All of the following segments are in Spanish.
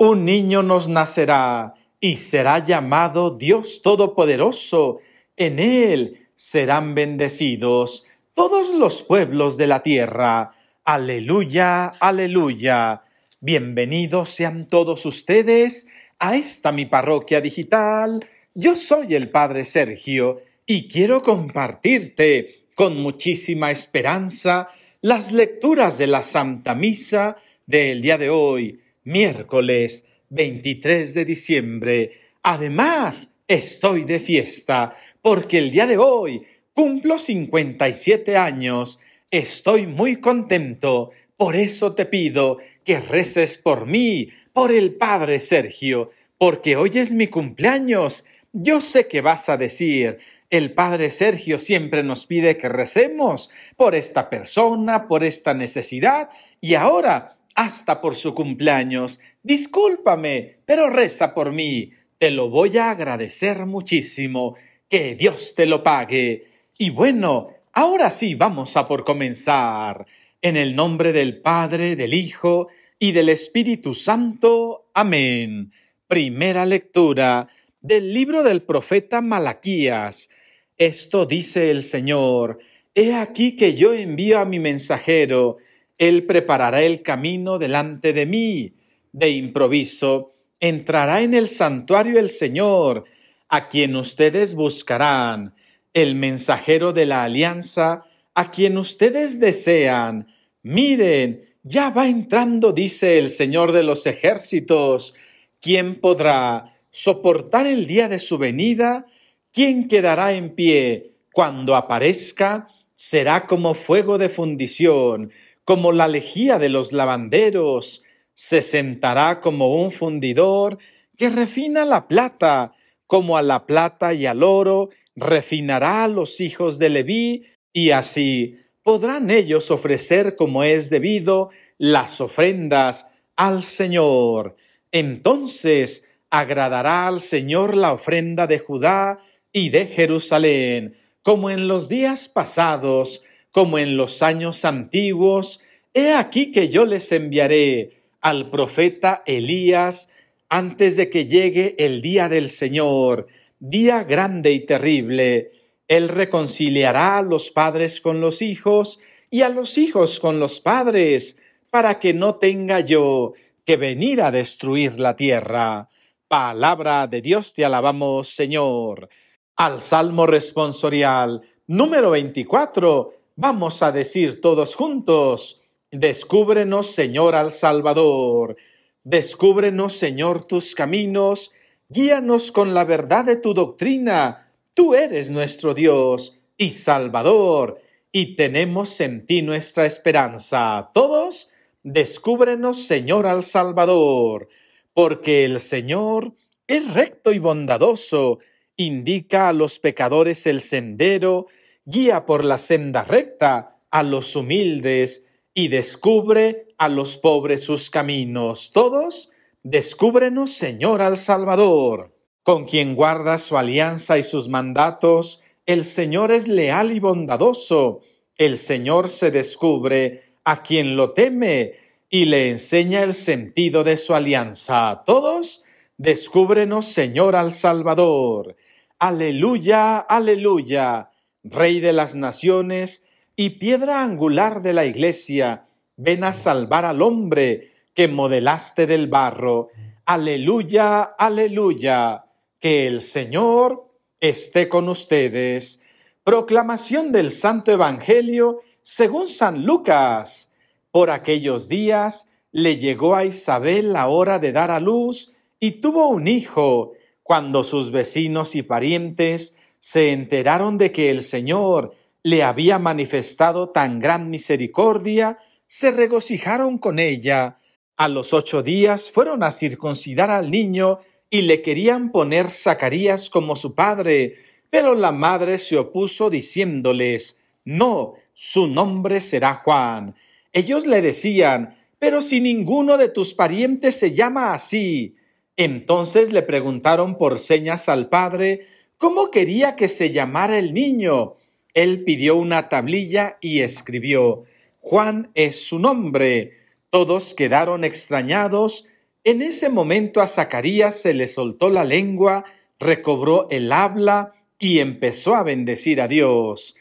un niño nos nacerá y será llamado Dios Todopoderoso. En él serán bendecidos todos los pueblos de la tierra. Aleluya, aleluya. Bienvenidos sean todos ustedes a esta mi parroquia digital. Yo soy el Padre Sergio y quiero compartirte con muchísima esperanza las lecturas de la Santa Misa del día de hoy, miércoles 23 de diciembre. Además, estoy de fiesta porque el día de hoy cumplo 57 años. Estoy muy contento. Por eso te pido que reces por mí, por el Padre Sergio, porque hoy es mi cumpleaños. Yo sé que vas a decir, el Padre Sergio siempre nos pide que recemos por esta persona, por esta necesidad, y ahora hasta por su cumpleaños. Discúlpame, pero reza por mí. Te lo voy a agradecer muchísimo. Que Dios te lo pague. Y bueno, ahora sí vamos a por comenzar. En el nombre del Padre, del Hijo y del Espíritu Santo. Amén. Primera lectura del libro del profeta Malaquías. Esto dice el Señor. He aquí que yo envío a mi mensajero él preparará el camino delante de mí. De improviso, entrará en el santuario el Señor, a quien ustedes buscarán, el mensajero de la alianza, a quien ustedes desean. Miren, ya va entrando, dice el Señor de los ejércitos. ¿Quién podrá soportar el día de su venida? ¿Quién quedará en pie? Cuando aparezca, será como fuego de fundición como la lejía de los lavanderos, se sentará como un fundidor que refina la plata, como a la plata y al oro refinará los hijos de Leví, y así podrán ellos ofrecer como es debido las ofrendas al Señor. Entonces agradará al Señor la ofrenda de Judá y de Jerusalén, como en los días pasados, como en los años antiguos, he aquí que yo les enviaré al profeta Elías antes de que llegue el día del Señor, día grande y terrible. Él reconciliará a los padres con los hijos y a los hijos con los padres, para que no tenga yo que venir a destruir la tierra. Palabra de Dios te alabamos, Señor. Al Salmo responsorial número 24 Vamos a decir todos juntos, descúbrenos Señor al Salvador, descúbrenos Señor tus caminos, guíanos con la verdad de tu doctrina, tú eres nuestro Dios y Salvador, y tenemos en ti nuestra esperanza. Todos, descúbrenos Señor al Salvador, porque el Señor es recto y bondadoso, indica a los pecadores el sendero, guía por la senda recta a los humildes y descubre a los pobres sus caminos. Todos, descúbrenos, Señor, al Salvador. Con quien guarda su alianza y sus mandatos, el Señor es leal y bondadoso. El Señor se descubre a quien lo teme y le enseña el sentido de su alianza. Todos, descúbrenos, Señor, al Salvador. Aleluya, aleluya. Rey de las naciones y piedra angular de la iglesia, ven a salvar al hombre que modelaste del barro. Aleluya, aleluya, que el Señor esté con ustedes. Proclamación del Santo Evangelio según San Lucas. Por aquellos días le llegó a Isabel la hora de dar a luz y tuvo un hijo. Cuando sus vecinos y parientes se enteraron de que el Señor le había manifestado tan gran misericordia, se regocijaron con ella. A los ocho días fueron a circuncidar al niño y le querían poner Zacarías como su padre, pero la madre se opuso diciéndoles No, su nombre será Juan. Ellos le decían Pero si ninguno de tus parientes se llama así. Entonces le preguntaron por señas al padre cómo quería que se llamara el niño. Él pidió una tablilla y escribió Juan es su nombre. Todos quedaron extrañados. En ese momento a Zacarías se le soltó la lengua, recobró el habla y empezó a bendecir a Dios.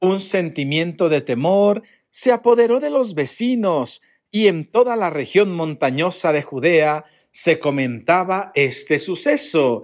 Un sentimiento de temor se apoderó de los vecinos y en toda la región montañosa de Judea se comentaba este suceso.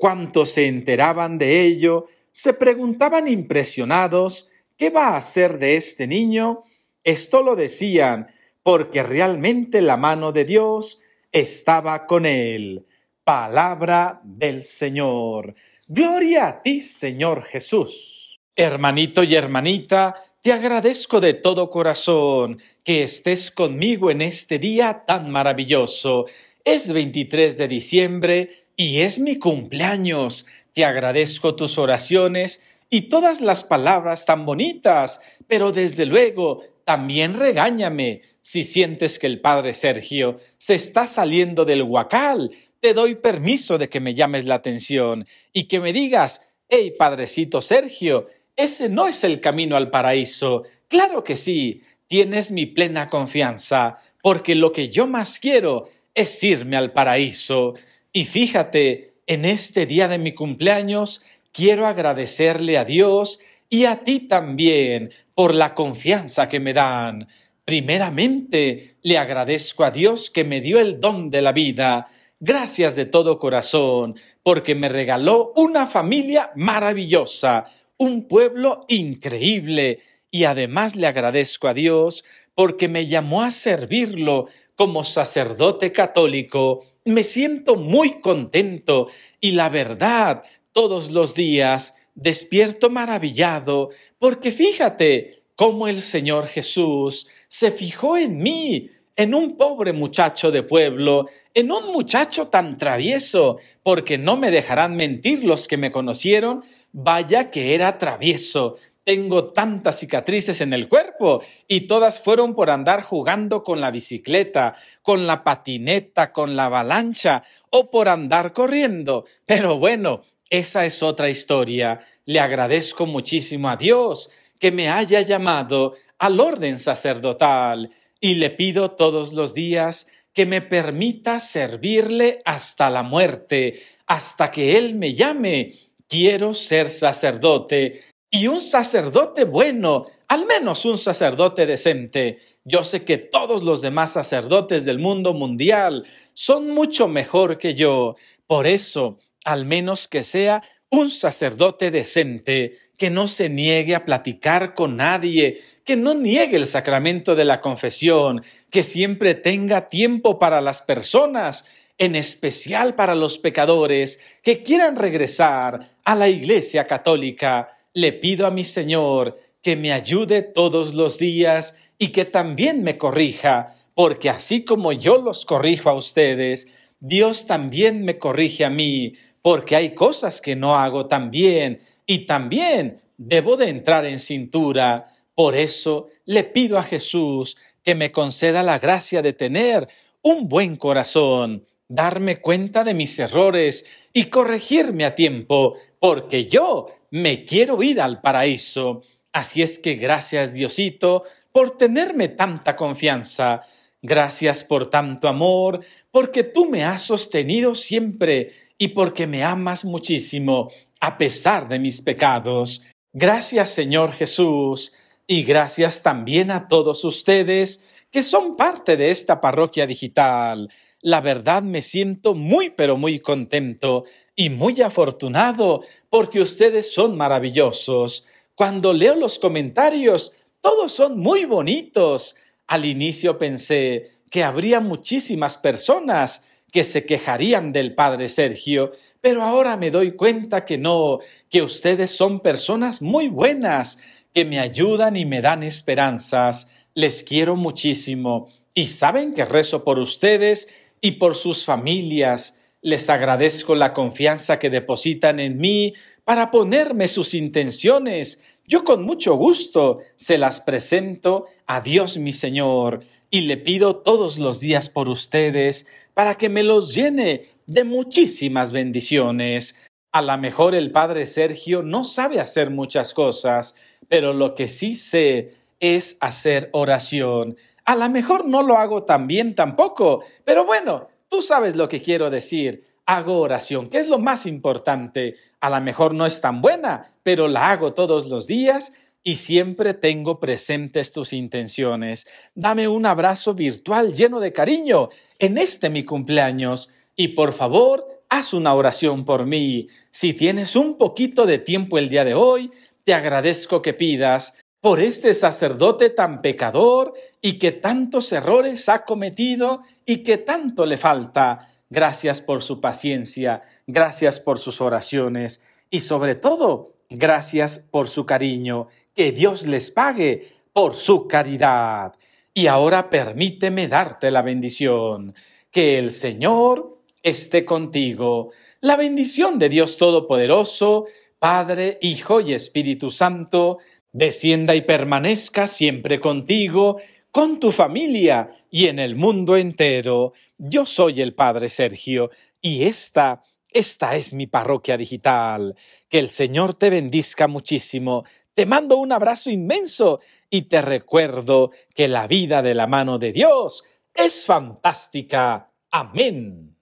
Cuantos se enteraban de ello se preguntaban impresionados ¿qué va a hacer de este niño? Esto lo decían porque realmente la mano de Dios estaba con él. Palabra del Señor. Gloria a ti, Señor Jesús. Hermanito y hermanita, te agradezco de todo corazón que estés conmigo en este día tan maravilloso. Es 23 de diciembre y es mi cumpleaños. Te agradezco tus oraciones y todas las palabras tan bonitas, pero desde luego también regáñame si sientes que el padre Sergio se está saliendo del huacal. Te doy permiso de que me llames la atención y que me digas, hey padrecito Sergio, ese no es el camino al paraíso. Claro que sí, tienes mi plena confianza, porque lo que yo más quiero es irme al paraíso. Y fíjate, en este día de mi cumpleaños quiero agradecerle a Dios y a ti también por la confianza que me dan. Primeramente, le agradezco a Dios que me dio el don de la vida. Gracias de todo corazón, porque me regaló una familia maravillosa, un pueblo increíble. Y además le agradezco a Dios porque me llamó a servirlo como sacerdote católico, me siento muy contento y la verdad, todos los días despierto maravillado, porque fíjate cómo el Señor Jesús se fijó en mí, en un pobre muchacho de pueblo, en un muchacho tan travieso, porque no me dejarán mentir los que me conocieron, vaya que era travieso, tengo tantas cicatrices en el cuerpo y todas fueron por andar jugando con la bicicleta, con la patineta, con la avalancha o por andar corriendo. Pero bueno, esa es otra historia. Le agradezco muchísimo a Dios que me haya llamado al orden sacerdotal y le pido todos los días que me permita servirle hasta la muerte, hasta que Él me llame. Quiero ser sacerdote y un sacerdote bueno, al menos un sacerdote decente. Yo sé que todos los demás sacerdotes del mundo mundial son mucho mejor que yo. Por eso, al menos que sea un sacerdote decente, que no se niegue a platicar con nadie, que no niegue el sacramento de la confesión, que siempre tenga tiempo para las personas, en especial para los pecadores que quieran regresar a la Iglesia Católica le pido a mi Señor que me ayude todos los días y que también me corrija, porque así como yo los corrijo a ustedes, Dios también me corrige a mí, porque hay cosas que no hago tan bien y también debo de entrar en cintura. Por eso le pido a Jesús que me conceda la gracia de tener un buen corazón, darme cuenta de mis errores y corregirme a tiempo, porque yo me quiero ir al paraíso. Así es que gracias Diosito por tenerme tanta confianza. Gracias por tanto amor, porque tú me has sostenido siempre y porque me amas muchísimo a pesar de mis pecados. Gracias Señor Jesús y gracias también a todos ustedes que son parte de esta parroquia digital. La verdad me siento muy, pero muy contento y muy afortunado porque ustedes son maravillosos. Cuando leo los comentarios, todos son muy bonitos. Al inicio pensé que habría muchísimas personas que se quejarían del padre Sergio, pero ahora me doy cuenta que no, que ustedes son personas muy buenas, que me ayudan y me dan esperanzas. Les quiero muchísimo y saben que rezo por ustedes y por sus familias. Les agradezco la confianza que depositan en mí para ponerme sus intenciones. Yo con mucho gusto se las presento a Dios mi Señor y le pido todos los días por ustedes para que me los llene de muchísimas bendiciones. A lo mejor el padre Sergio no sabe hacer muchas cosas, pero lo que sí sé es hacer oración. A lo mejor no lo hago tan bien tampoco, pero bueno, tú sabes lo que quiero decir. Hago oración, que es lo más importante. A lo mejor no es tan buena, pero la hago todos los días y siempre tengo presentes tus intenciones. Dame un abrazo virtual lleno de cariño en este mi cumpleaños y por favor, haz una oración por mí. Si tienes un poquito de tiempo el día de hoy, te agradezco que pidas por este sacerdote tan pecador y que tantos errores ha cometido y que tanto le falta. Gracias por su paciencia, gracias por sus oraciones y sobre todo, gracias por su cariño. Que Dios les pague por su caridad. Y ahora permíteme darte la bendición. Que el Señor esté contigo. La bendición de Dios Todopoderoso, Padre, Hijo y Espíritu Santo, descienda y permanezca siempre contigo, con tu familia y en el mundo entero. Yo soy el Padre Sergio y esta, esta es mi parroquia digital. Que el Señor te bendizca muchísimo. Te mando un abrazo inmenso y te recuerdo que la vida de la mano de Dios es fantástica. Amén.